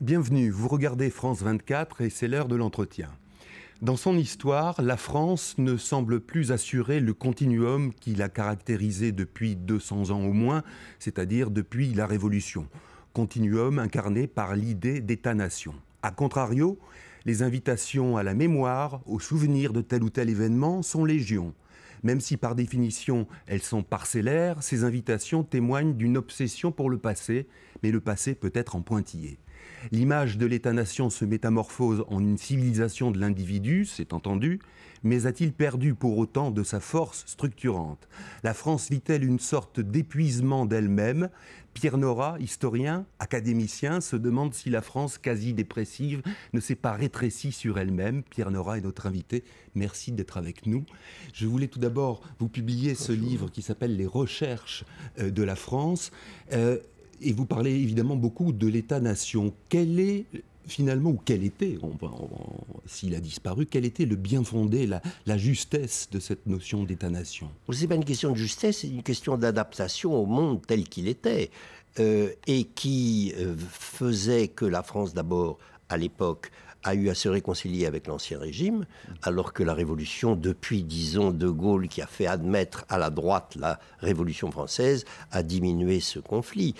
Bienvenue, vous regardez France 24 et c'est l'heure de l'entretien. Dans son histoire, la France ne semble plus assurer le continuum qui l'a caractérisé depuis 200 ans au moins, c'est-à-dire depuis la Révolution. Continuum incarné par l'idée d'État-nation. A contrario, les invitations à la mémoire, au souvenir de tel ou tel événement sont légion. Même si par définition elles sont parcellaires, ces invitations témoignent d'une obsession pour le passé, mais le passé peut être en pointillé. L'image de l'État-nation se métamorphose en une civilisation de l'individu, c'est entendu, mais a-t-il perdu pour autant de sa force structurante La France vit-elle une sorte d'épuisement d'elle-même Pierre Nora, historien, académicien, se demande si la France quasi dépressive ne s'est pas rétrécie sur elle-même. Pierre Nora est notre invité. Merci d'être avec nous. Je voulais tout d'abord vous publier ce livre qui s'appelle Les recherches euh, de la France. Euh, et vous parlez évidemment beaucoup de l'État-nation. Quel est finalement, quel était, s'il a disparu, quel était le bien fondé, la, justesse de cette notion d'État-nation Ce n'est pas une question de justesse, c'est une question d'adaptation au monde tel qu'il était, euh, et qui euh, faisait que la France, d'abord, à l'époque, a eu à se réconcilier avec l'ancien régime, alors que la révolution, depuis, disons, De Gaulle, qui a fait admettre à la droite la révolution française, a diminué ce conflit.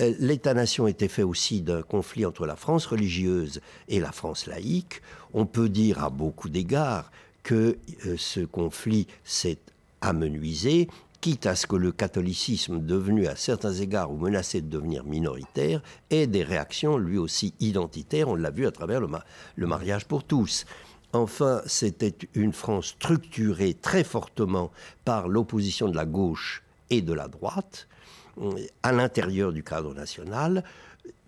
Euh, L'État-nation était fait aussi d'un conflit entre la France religieuse et la France laïque. On peut dire à beaucoup d'égards que euh, ce conflit s'est amenuisé, quitte à ce que le catholicisme, devenu à certains égards ou menacé de devenir minoritaire, ait des réactions lui aussi identitaires. On l'a vu à travers le, le mariage pour tous. Enfin, c'était une France structurée très fortement par l'opposition de la gauche et de la droite, Mm. à l'intérieur du cadre national,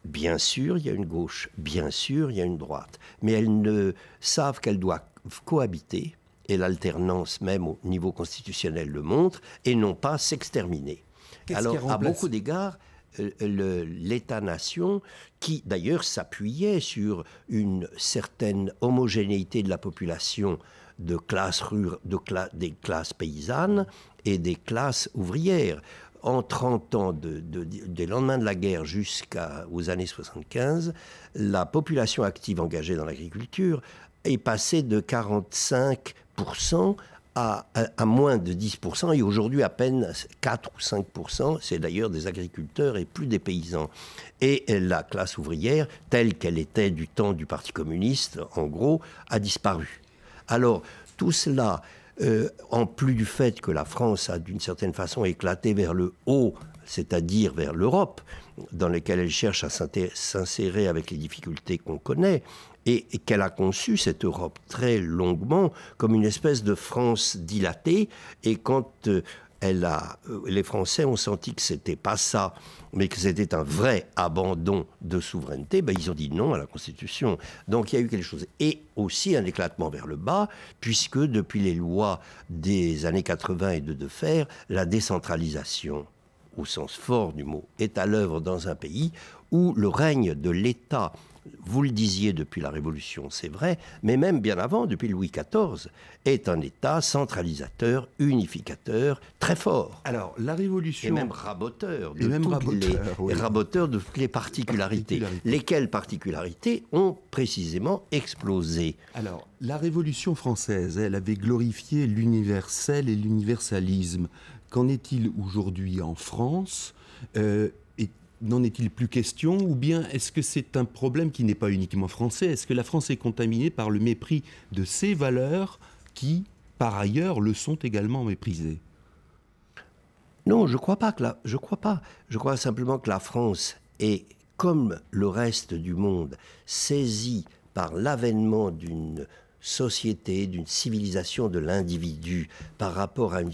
bien sûr, il y a une gauche, bien sûr, il y a une droite, mais elles ne savent qu'elles doivent cohabiter, et l'alternance même au niveau constitutionnel le montre, et non pas s'exterminer. Alors, à beaucoup d'égards, euh, l'État-nation, qui d'ailleurs s'appuyait sur une certaine homogénéité de la population de classes de des classes paysannes et des classes ouvrières en 30 ans, de, des lendemains de la guerre jusqu'aux années 75, la population active engagée dans l'agriculture est passée de 45% à, à, à, moins de 10% et aujourd'hui à peine 4 ou 5%. C'est d'ailleurs des agriculteurs et plus des paysans. Et la classe ouvrière, telle qu'elle était du temps du Parti communiste, en gros, a disparu. Alors, tout cela euh, en plus du fait que la France a d'une certaine façon éclaté vers le haut, c'est-à-dire vers l'Europe, dans laquelle elle cherche à s'insérer avec les difficultés qu'on connaît, et, qu'elle a conçu cette Europe très longuement comme une espèce de France dilatée, et quand euh, elle euh, les Français ont senti que c'était pas ça, mais que c'était un vrai abandon de souveraineté, ben, ils ont dit non à la Constitution. Donc il y a eu quelque chose. Et aussi un éclatement vers le bas, puisque depuis les lois des années 80 et de Defer, la décentralisation, au sens fort du mot, est à l'œuvre dans un pays où le règne de l'État vous le disiez depuis la Révolution, c'est vrai, mais même bien avant, depuis Louis XIV, est un État centralisateur, unificateur, très fort. Alors, la Révolution... Et même raboteur de, toutes, les, de toutes les particularités, Lesquelles particularités ont précisément explosé Alors, la Révolution française, elle avait glorifié l'universel et l'universalisme. Qu'en est-il aujourd'hui en France euh, n'en est-il plus question Ou bien est-ce que c'est un problème qui n'est pas uniquement français Est-ce que la France est contaminée par le mépris de ses valeurs qui, par ailleurs, le sont également méprisées Non, je ne crois pas que Je crois pas. Je crois simplement que la France est, comme le reste du monde, saisie par l'avènement d'une société, d'une civilisation de l'individu par rapport à une,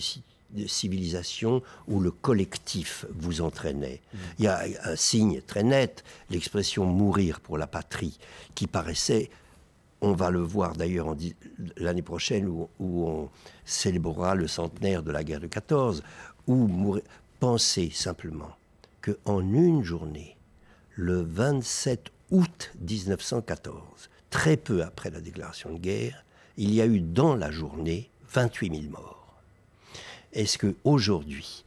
civilisation où le collectif vous entraînait. Il y a un signe très net, l'expression mourir pour la patrie, qui paraissait, on va le voir d'ailleurs l'année prochaine où, on célébrera le centenaire de la guerre de 14, où mourir, penser simplement que en une journée, le 27 août 1914, très peu après la déclaration de guerre, il y a eu dans la journée 28 000 morts. Est-ce que aujourd'hui,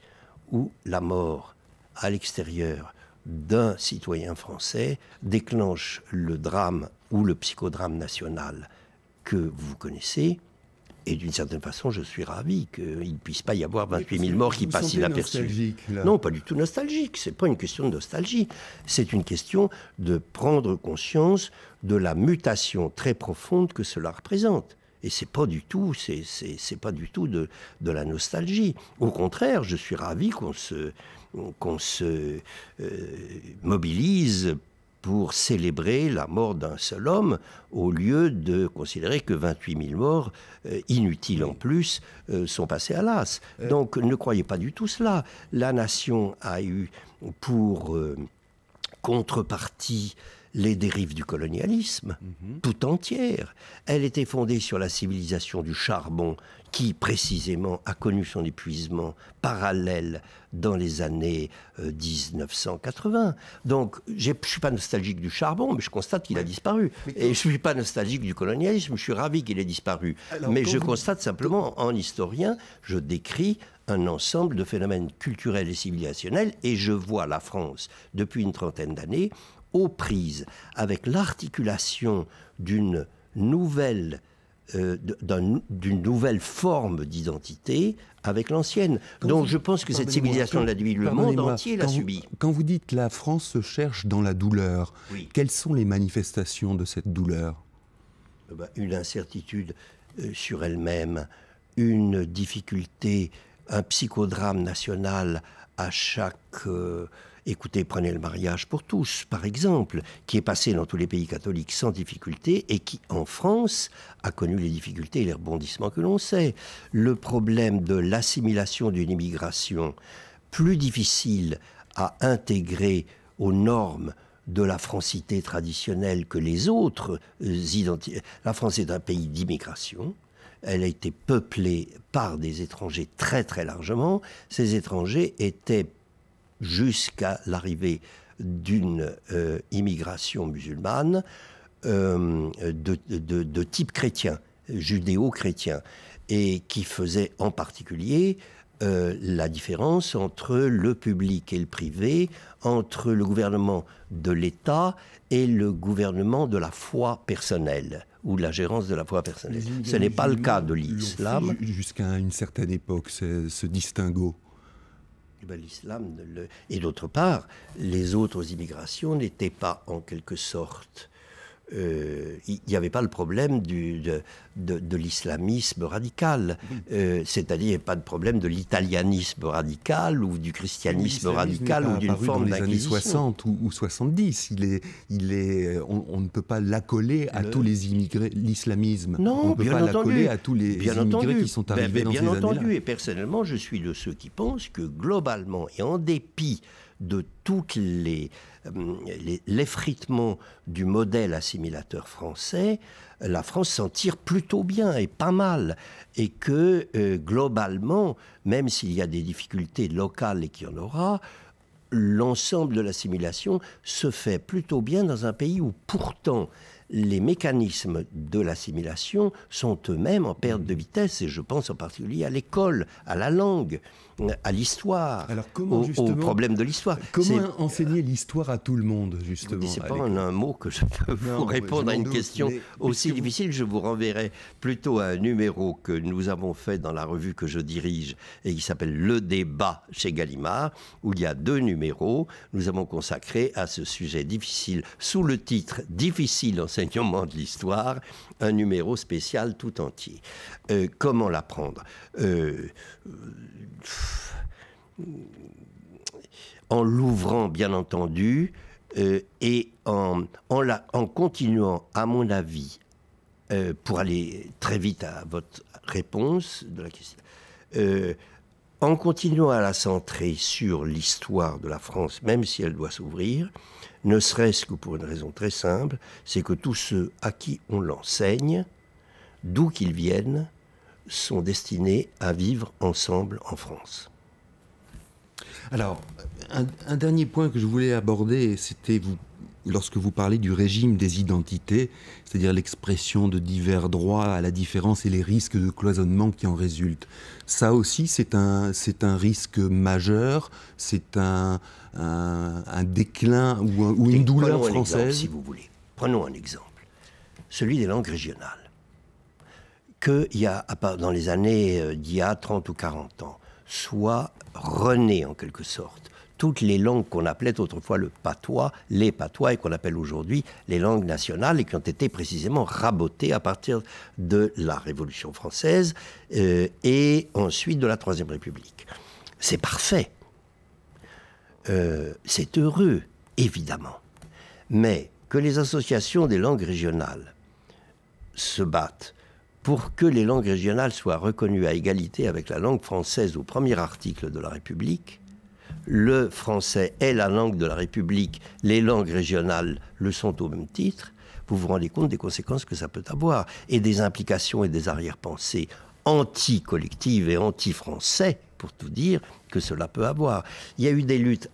où la mort à l'extérieur d'un citoyen français déclenche le drame ou le psychodrame national que vous connaissez, et d'une certaine façon, je suis ravi qu'il ne puisse pas y avoir 28 000 morts qui passent inaperçus. Non, pas du tout nostalgique. Ce n'est pas une question de nostalgie. C'est une question de prendre conscience de la mutation très profonde que cela représente. Et c'est pas du tout, c'est pas du tout de, de, la nostalgie. Au contraire, je suis ravi qu'on se, qu'on se euh, mobilise pour célébrer la mort d'un seul homme au lieu de considérer que 28 000 morts, euh, inutiles en plus, euh, sont passés à l'as. Donc ne croyez pas du tout cela. La nation a eu pour contrepartie les dérives du colonialisme, mhm. tout entière. Elle était fondée sur la civilisation du charbon, qui précisément a connu son épuisement parallèle dans les années 1980. Euh, Donc, je ne suis pas nostalgique du charbon, mais je constate qu'il a disparu. Et je ne suis pas nostalgique du colonialisme, je suis ravi qu'il ait disparu. mais je constate simplement, en historien, je décris un ensemble de phénomènes culturels et civilisationnels, et je vois la France, depuis une trentaine d'années, aux prises avec l'articulation d'une nouvelle euh, d'une nouvelle forme d'identité avec l'ancienne. Donc je pense que cette civilisation l'a le monde entier l'a subie. Quand vous dites la France se cherche dans la douleur, quelles sont les manifestations de cette douleur eh ben, Une incertitude euh, sur elle-même, une difficulté, un psychodrame national à chaque... Euh, Écoutez, prenez le mariage pour tous, par exemple, qui est passé dans tous les pays catholiques sans difficulté et qui, en France, a connu les difficultés et les rebondissements que l'on sait. Le problème de l'assimilation d'une immigration plus difficile à intégrer aux normes de la francité traditionnelle que les autres euh, identités. La France est un pays d'immigration. Elle a été peuplée par des étrangers très très largement. Ces étrangers étaient jusqu'à l'arrivée d'une euh, immigration musulmane euh, de, type chrétien, judéo-chrétien, et qui faisait en particulier euh, la différence entre le public et le privé, entre le gouvernement de l'État et le gouvernement de la foi personnelle ou de la gérance de la foi personnelle. Ce n'est pas le cas de l'islam. Jusqu'à une certaine époque, ce distinguo l'islam et d'autre part, les autres immigrations n'étaient pas en quelque sorte euh, il n'y avait pas le problème du, de, de, l'islamisme radical, euh, c'est-à-dire pas de problème de l'italianisme radical ou du christianisme radical ou d'une forme dans les années 60 ou, ou, 70. Il est, il est, on, on ne peut pas l'accoler à tous les immigrés, l'islamisme. Non, on ne peut pas l'accoler à tous les immigrés qui sont ben, arrivés ben, dans bien entendu. Et personnellement, je suis de ceux qui pensent que globalement et en dépit de tout euh, l'effritement du modèle assimilateur français, la France s'en tire plutôt bien et pas mal. Et que euh, globalement, même s'il y a des difficultés locales et qu'il y en aura, l'ensemble de l'assimilation se fait plutôt bien dans un pays où pourtant les mécanismes de l'assimilation sont eux-mêmes en perte de vitesse, et je pense en particulier à l'école, à la langue, euh, à l'histoire, au, au, problème de l'histoire. Comment enseigner l'histoire à tout le monde, justement C'est pas un mot que je peux vous répondre à une question aussi difficile. Je vous renverrai plutôt à un numéro que nous avons fait dans la revue que je dirige, et qui s'appelle Le débat chez Gallimard, où il y a deux numéros. Nous avons consacré à ce sujet difficile, sous le titre Difficile enseignement de l'histoire, un numéro spécial tout entier. Euh, comment l'apprendre euh, euh, En l'ouvrant, bien entendu, et en, en, continuant, à mon avis, pour aller très vite à votre réponse de la question, en continuant à la centrer sur l'histoire de la France, même si elle doit s'ouvrir, ne serait-ce que pour une raison très simple, c'est que tous ceux à qui on l'enseigne, d'où qu'ils viennent, sont destinés à vivre ensemble en France. Alors, un, dernier point que je voulais aborder, c'était vous lorsque vous parlez du régime des identités, c'est-à-dire l'expression de divers droits à la différence et les risques de cloisonnement qui en résultent, ça aussi c'est un, c'est un risque majeur, c'est un, déclin ou, une douleur française. Un exemple, si vous voulez. Prenons un exemple, celui des langues régionales. Qu'il y a, dans les années euh, d'il y a 30 ou 40 ans, soit renaît en quelque sorte toutes les langues qu'on appelait autrefois le patois, les patois, et qu'on appelle aujourd'hui les langues nationales, et qui ont été précisément rabotées à partir de la Révolution française euh, et ensuite de la Troisième République. C'est parfait. Euh, c'est heureux, évidemment. Mais que les associations des langues régionales se battent pour que les langues régionales soient reconnues à égalité avec la langue française au premier article de la République, le français est la langue de la République, les langues régionales le sont au même titre, vous vous rendez compte des conséquences que ça peut avoir et des implications et des arrière-pensées anti-collectives et anti-français, pour tout dire, que cela peut avoir. Il y a eu des luttes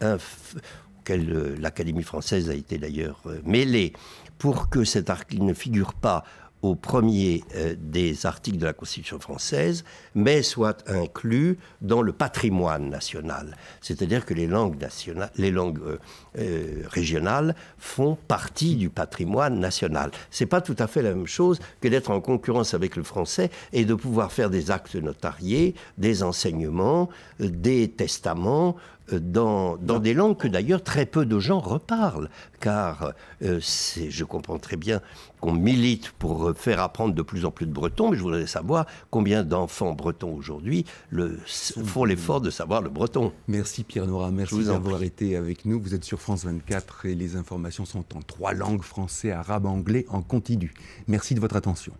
auxquelles euh, l'Académie française a été d'ailleurs euh, mêlée pour que cet article ne figure pas au premier euh, des articles de la Constitution française, mais soit inclus dans le patrimoine national. C'est-à-dire que les langues, nationales, les langues euh, euh, régionales font partie du patrimoine national. C'est pas tout à fait la même chose que d'être en concurrence avec le français et de pouvoir faire des actes notariés, des enseignements, des testaments, dans, des langues que d'ailleurs très peu de gens reparlent, car euh, je comprends très bien qu'on milite pour faire apprendre de plus en plus de bretons, mais je voudrais savoir combien d'enfants bretons aujourd'hui le, font l'effort de savoir le breton. Merci Pierre Nora, merci d'avoir été avec nous. Vous êtes sur France 24 et les informations sont en trois langues, français, arabe, anglais, en continu. Merci de votre attention.